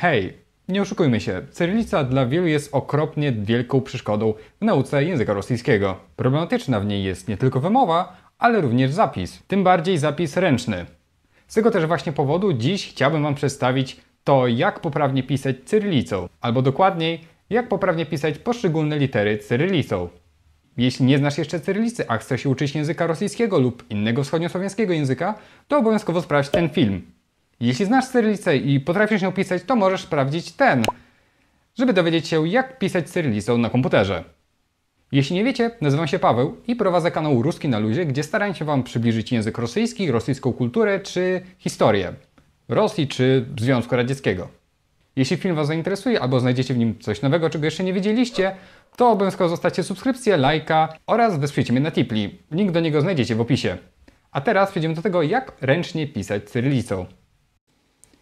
Hej, nie oszukujmy się, cyrylica dla wielu jest okropnie wielką przeszkodą w nauce języka rosyjskiego. Problematyczna w niej jest nie tylko wymowa, ale również zapis, tym bardziej zapis ręczny. Z tego też właśnie powodu dziś chciałbym Wam przedstawić to, jak poprawnie pisać cyrylicą, albo dokładniej, jak poprawnie pisać poszczególne litery cyrylicą. Jeśli nie znasz jeszcze cyrylicy, a chcesz się uczyć języka rosyjskiego lub innego wschodniosłowiańskiego języka, to obowiązkowo sprawdź ten film. Jeśli znasz cyrylicę i potrafisz ją pisać, to możesz sprawdzić ten, żeby dowiedzieć się, jak pisać cyrylicą na komputerze. Jeśli nie wiecie, nazywam się Paweł i prowadzę kanał Ruski na Luzie, gdzie staram się Wam przybliżyć język rosyjski, rosyjską kulturę czy historię Rosji czy Związku Radzieckiego. Jeśli film Was zainteresuje albo znajdziecie w nim coś nowego, czego jeszcze nie wiedzieliście, to obowiązkowo zostawcie subskrypcję, lajka oraz wesprzyjcie mnie na Tipli. Link do niego znajdziecie w opisie. A teraz przejdziemy do tego, jak ręcznie pisać cyrylicą.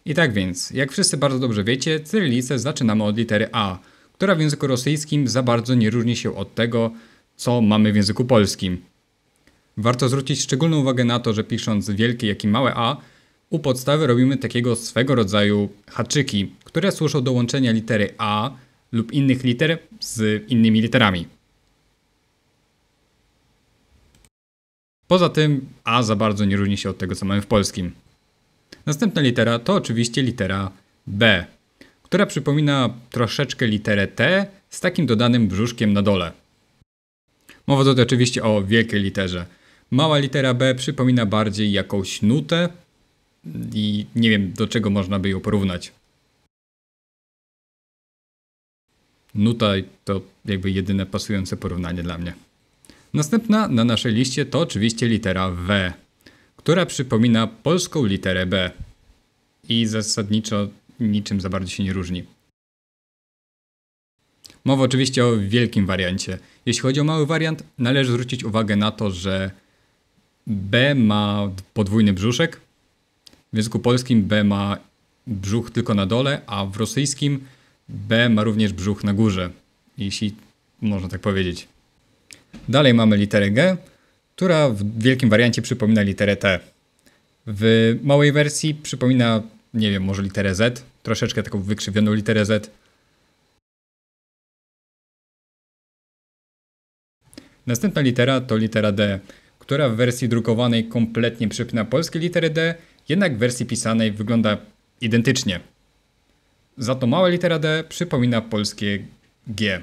I tak więc, jak wszyscy bardzo dobrze wiecie, cyrylicę zaczynamy od litery A, która w języku rosyjskim za bardzo nie różni się od tego, co mamy w języku polskim. Warto zwrócić szczególną uwagę na to, że pisząc wielkie jak i małe A, u podstawy robimy takiego swego rodzaju haczyki, które służą do łączenia litery A lub innych liter z innymi literami. Poza tym A za bardzo nie różni się od tego, co mamy w polskim. Następna litera to oczywiście litera B, która przypomina troszeczkę literę T z takim dodanym brzuszkiem na dole. Mowa tutaj oczywiście o wielkiej literze. Mała litera B przypomina bardziej jakąś nutę i nie wiem do czego można by ją porównać. Nuta to jakby jedyne pasujące porównanie dla mnie. Następna na naszej liście to oczywiście litera W która przypomina polską literę B i zasadniczo niczym za bardzo się nie różni. Mowa oczywiście o wielkim wariancie. Jeśli chodzi o mały wariant, należy zwrócić uwagę na to, że B ma podwójny brzuszek. W języku polskim B ma brzuch tylko na dole, a w rosyjskim B ma również brzuch na górze, jeśli można tak powiedzieć. Dalej mamy literę G, która w wielkim wariancie przypomina literę T. W małej wersji przypomina, nie wiem, może literę Z, troszeczkę taką wykrzywioną literę Z. Następna litera to litera D, która w wersji drukowanej kompletnie przypina polskie litery D, jednak w wersji pisanej wygląda identycznie. Za to mała litera D przypomina polskie G.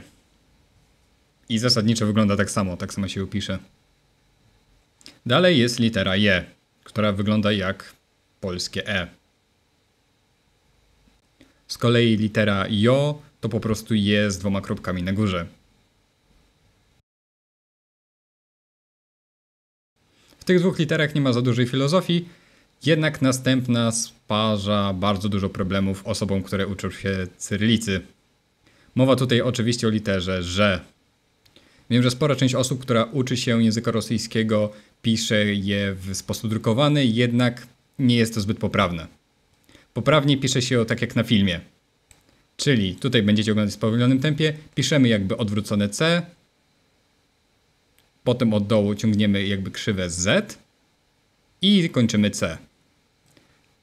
I zasadniczo wygląda tak samo, tak samo się pisze. Dalej jest litera J, która wygląda jak polskie E. Z kolei litera J to po prostu J z dwoma kropkami na górze. W tych dwóch literach nie ma za dużej filozofii, jednak następna sparza bardzo dużo problemów osobom, które uczą się cyrylicy. Mowa tutaj oczywiście o literze że. Wiem, że spora część osób, która uczy się języka rosyjskiego, pisze je w sposób drukowany, jednak nie jest to zbyt poprawne. Poprawnie pisze się o tak jak na filmie. Czyli tutaj będziecie oglądać w spowolnionym tempie, piszemy jakby odwrócone C, potem od dołu ciągniemy jakby krzywę Z i kończymy C.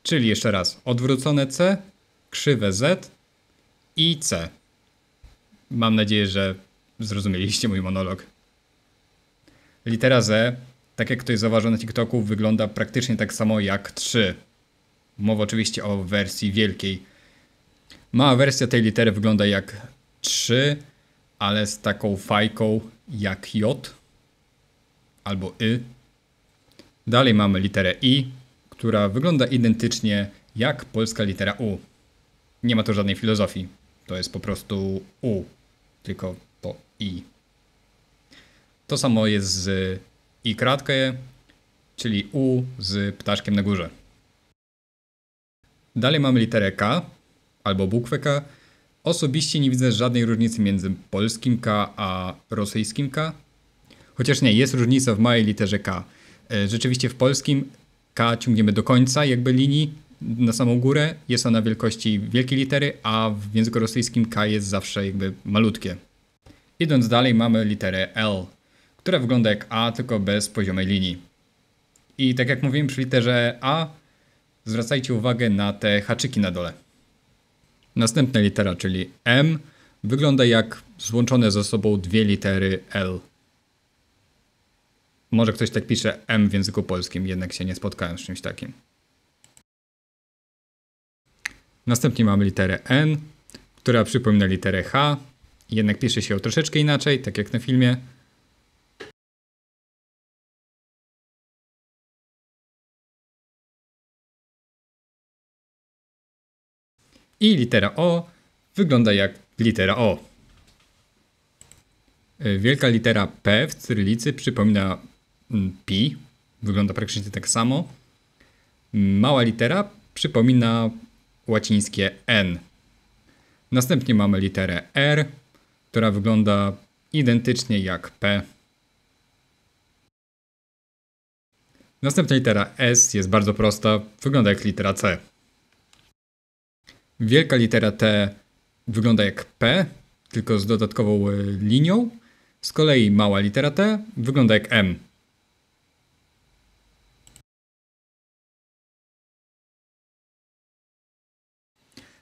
Czyli jeszcze raz, odwrócone C, krzywe Z i C. Mam nadzieję, że zrozumieliście mój monolog. Litera Z tak jak ktoś zauważył na TikToku, wygląda praktycznie tak samo jak 3. Mowa oczywiście o wersji wielkiej. Mała wersja tej litery wygląda jak 3, ale z taką fajką jak J albo Y. Dalej mamy literę I, która wygląda identycznie jak polska litera U. Nie ma tu żadnej filozofii. To jest po prostu U, tylko to I. To samo jest z i kratkę, czyli U z ptaszkiem na górze. Dalej mamy literę K albo bukwę K. Osobiście nie widzę żadnej różnicy między polskim K a rosyjskim K. Chociaż nie, jest różnica w małej literze K. E, rzeczywiście w polskim K ciągniemy do końca jakby linii na samą górę. Jest ona wielkości wielkiej litery, a w języku rosyjskim K jest zawsze jakby malutkie. Idąc dalej mamy literę L które wygląda jak A, tylko bez poziomej linii. I tak jak mówiłem przy literze A, zwracajcie uwagę na te haczyki na dole. Następna litera, czyli M, wygląda jak złączone ze sobą dwie litery L. Może ktoś tak pisze M w języku polskim, jednak się nie spotkałem z czymś takim. Następnie mamy literę N, która przypomina literę H, jednak pisze się ją troszeczkę inaczej, tak jak na filmie. i litera O wygląda jak litera O. E, wielka litera P w cyrylicy przypomina mm, pi, wygląda praktycznie tak samo. Mała litera przypomina łacińskie N. Następnie mamy literę R, która wygląda identycznie jak P. Następna litera S jest bardzo prosta, wygląda jak litera C. Wielka litera T wygląda jak P, tylko z dodatkową e, linią. Z kolei mała litera T wygląda jak M.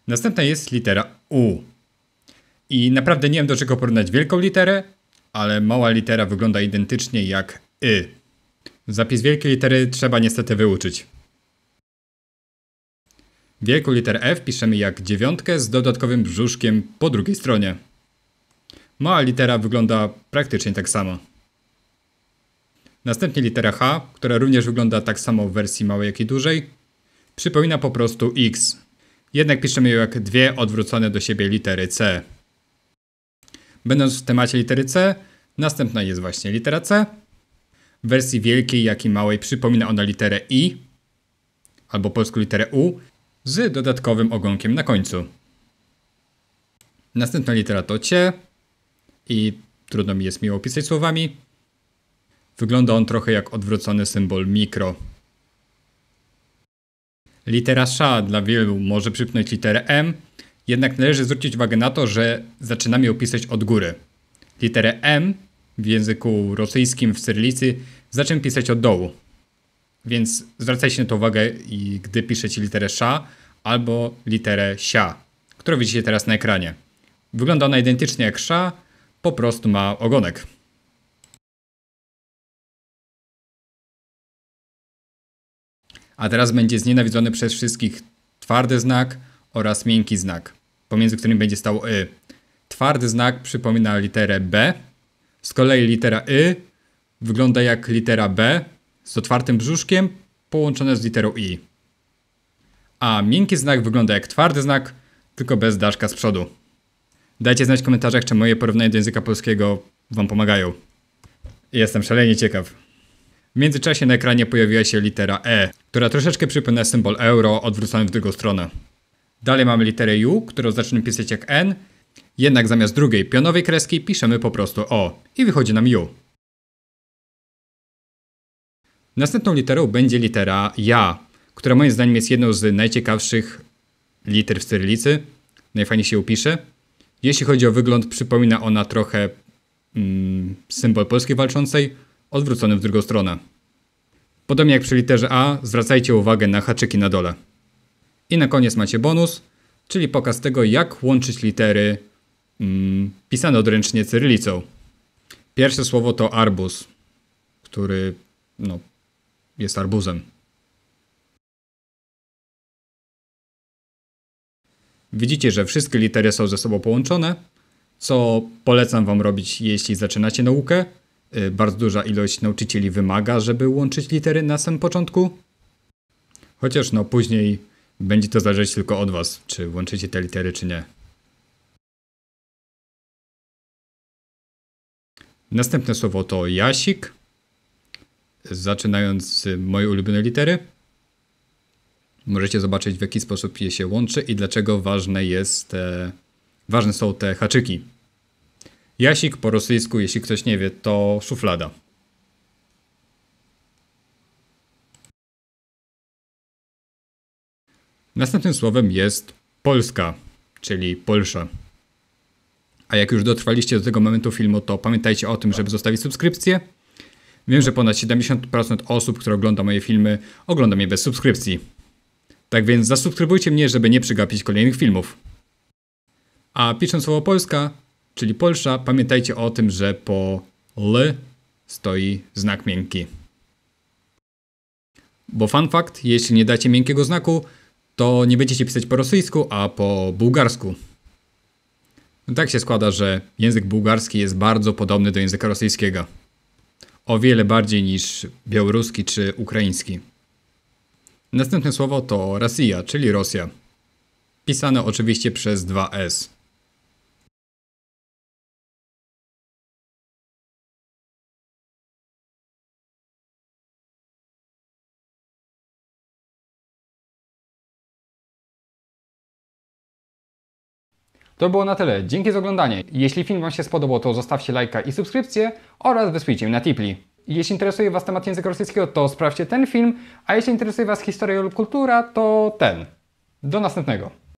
Następna jest litera U. I naprawdę nie wiem do czego porównać wielką literę, ale mała litera wygląda identycznie jak Y. Zapis wielkiej litery trzeba niestety wyuczyć. Wielką literę F piszemy jak dziewiątkę z dodatkowym brzuszkiem po drugiej stronie. Mała litera wygląda praktycznie tak samo. Następnie litera H, która również wygląda tak samo w wersji małej jak i dużej, przypomina po prostu X. Jednak piszemy ją jak dwie odwrócone do siebie litery C. Będąc w temacie litery C, następna jest właśnie litera C. W wersji wielkiej jak i małej przypomina ona literę I albo polską literę U, z dodatkowym ogonkiem na końcu. Następna litera to cie i trudno mi jest mi opisać słowami. Wygląda on trochę jak odwrócony symbol mikro. Litera sza dla wielu może przypnąć literę M, jednak należy zwrócić uwagę na to, że zaczynamy opisać od góry. Literę M w języku rosyjskim w cyrylicy zaczynamy pisać od dołu. Więc zwracajcie na to uwagę, i gdy piszecie literę sza albo literę sia, którą widzicie teraz na ekranie. Wygląda ona identycznie jak sza, po prostu ma ogonek. A teraz będzie znienawidzony przez wszystkich twardy znak oraz miękki znak, pomiędzy którymi będzie stało y. Twardy znak przypomina literę B, z kolei litera y wygląda jak litera B, z otwartym brzuszkiem połączone z literą I. A miękki znak wygląda jak twardy znak, tylko bez daszka z przodu. Dajcie znać w komentarzach, czy moje porównania do języka polskiego wam pomagają. Jestem szalenie ciekaw. W międzyczasie na ekranie pojawiła się litera E, która troszeczkę przypomina symbol euro odwrócony w drugą stronę. Dalej mamy literę U, którą zaczynamy pisać jak N, jednak zamiast drugiej pionowej kreski piszemy po prostu O i wychodzi nam U. Następną literą będzie litera ja, która moim zdaniem jest jedną z najciekawszych liter w cyrylicy. Najfajniej się upisze. Jeśli chodzi o wygląd, przypomina ona trochę mm, symbol Polski walczącej, odwrócony w drugą stronę. Podobnie jak przy literze A, zwracajcie uwagę na haczyki na dole. I na koniec macie bonus, czyli pokaz tego, jak łączyć litery mm, pisane odręcznie cyrylicą. Pierwsze słowo to arbus, który no, jest arbuzem. Widzicie, że wszystkie litery są ze sobą połączone, co polecam Wam robić, jeśli zaczynacie naukę. Y, bardzo duża ilość nauczycieli wymaga, żeby łączyć litery na samym początku. Chociaż no później będzie to zależeć tylko od Was, czy łączycie te litery, czy nie. Następne słowo to jasik. Zaczynając z mojej ulubionej litery, możecie zobaczyć w jaki sposób je się łączy i dlaczego ważne, jest, e, ważne są te haczyki. Jasik po rosyjsku, jeśli ktoś nie wie, to szuflada. Następnym słowem jest Polska, czyli Polsza. A jak już dotrwaliście do tego momentu filmu, to pamiętajcie o tym, żeby zostawić subskrypcję, Wiem, że ponad 70% osób, które ogląda moje filmy, ogląda mnie bez subskrypcji. Tak więc zasubskrybujcie mnie, żeby nie przegapić kolejnych filmów. A pisząc słowo Polska, czyli Polsza, pamiętajcie o tym, że po L stoi znak miękki. Bo fun fact, jeśli nie dacie miękkiego znaku, to nie będziecie pisać po rosyjsku, a po bułgarsku. No tak się składa, że język bułgarski jest bardzo podobny do języka rosyjskiego o wiele bardziej niż białoruski czy ukraiński. Następne słowo to Rosja, czyli Rosja. Pisane oczywiście przez 2S. To było na tyle. Dzięki za oglądanie. Jeśli film Wam się spodobał, to zostawcie lajka i subskrypcję oraz wysłuchajcie mnie na Tipli. Jeśli interesuje Was temat języka rosyjskiego, to sprawdźcie ten film, a jeśli interesuje Was historia lub kultura, to ten. Do następnego.